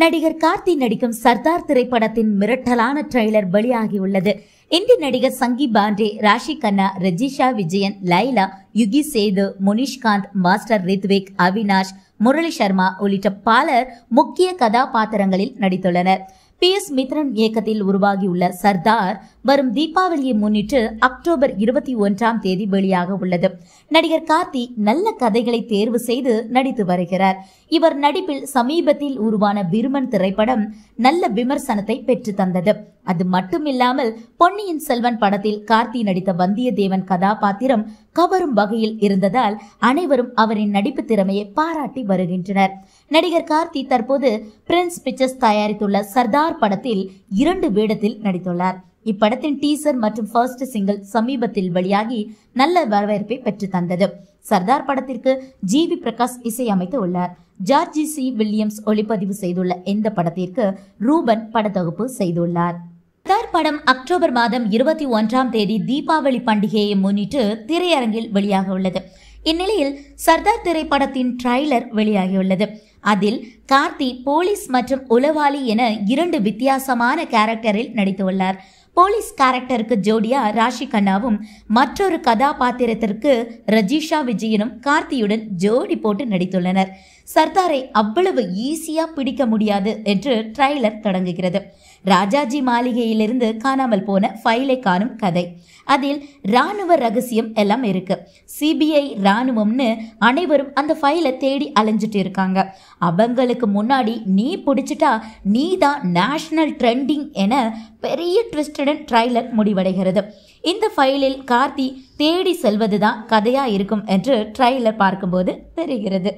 நடிகர் கார்த்தி நடிக்கும் சர்தார் திரைப்படத்தின் மிரட்டலான ட்ரெய்லர் வெளியாகியுள்ளது இந்தி நடிகர் சங்கி பாண்டே ராஷி கண்ணா ரஜிஷா விஜயன் லைலா யுகி சேது முனிஷ்காந்த் மாஸ்டர் ரித்விக் அவினாஷ் முரளி சர்மா உள்ளிட்ட பலர் முக்கிய கதாபாத்திரங்களில் நடித்துள்ளனர் பி எஸ் மித்ரன் இயக்கத்தில் உருவாகியுள்ள சர்தார் வரும் தீபாவளியை முன்னிட்டு அக்டோபர் இருபத்தி ஒன்றாம் தேதி வெளியாக உள்ளது நடிகர் கார்த்தி நல்ல கதைகளை தேர்வு செய்து நடித்து வருகிறார் இவர் நடிப்பில் சமீபத்தில் உருவான விருமன் திரைப்படம் நல்ல விமர்சனத்தை பெற்று தந்தது அது மட்டுமில்லாமல் பொன்னியின் செல்வன் படத்தில் கார்த்தி நடித்த வந்தியத்தேவன் கதாபாத்திரம் கவரும் வகையில் இருந்ததால் அனைவரும் அவரின் நடிப்பு திறமையை பாராட்டி வருகின்றனர் நடிகர் கார்த்தி தற்போது பிரின்ஸ் பிக்சர்ஸ் தயாரித்துள்ள சர்தார் படத்தில் இரண்டு வேடத்தில் நடித்துள்ளார் இப்படத்தின் டீசர் மற்றும் ஃபர்ஸ்ட் சிங்கிள் சமீபத்தில் வெளியாகி நல்ல வரவேற்பை பெற்று தந்தது சர்தார் படத்திற்கு ஜி வி பிரகாஷ் இசையமைத்து உள்ளார் ஜார்ஜி சி வில்லியம்ஸ் ஒளிப்பதிவு செய்துள்ள இந்த படத்திற்கு ரூபன் படத்தொகுப்பு செய்துள்ளார் படம் அக்டோபர் மாதம் இருபத்தி ஒன்றாம் தேதி தீபாவளி பண்டிகையை முன்னிட்டு திரையரங்கில் வெளியாக உள்ளது இந்நிலையில் சர்தார் திரைப்படத்தின் ட்ரைலர் வெளியாகியுள்ளது அதில் கார்த்தி போலீஸ் மற்றும் உளவாளி என இரண்டு வித்தியாசமான கேரக்டரில் நடித்துள்ளார் போலீஸ் கேரக்டருக்கு ஜோடியா ராஷி கண்ணாவும் மற்றொரு கதாபாத்திரத்திற்கு ரஜிஷா விஜயனும் கார்த்தியுடன் ஜோடி போட்டு நடித்துள்ளனர் சர்தாரை அவ்வளவு ஈஸியா பிடிக்க முடியாது என்று ட்ரைலர் தொடங்குகிறது ராஜாஜி மாளிகையிலிருந்து காணாமல் போன ஃபைலை காணும் கதை அதில் ராணுவ ரகசியம் எல்லாம் இருக்கு சிபிஐ ராணுவம்னு அனைவரும் அந்த ஃபைலை தேடி அலைஞ்சிட்டு இருக்காங்க அவங்களுக்கு முன்னாடி நீ பிடிச்சிட்டா நீ தான் நேஷனல் ட்ரெண்டிங் என பெரிய ட்விஸ்டுடன் ட்ரைலர் முடிவடைகிறது இந்த ஃபைலில் கார்த்தி தேடி செல்வதுதான் கதையா இருக்கும் என்று ட்ரைலர் பார்க்கும்போது தெரிகிறது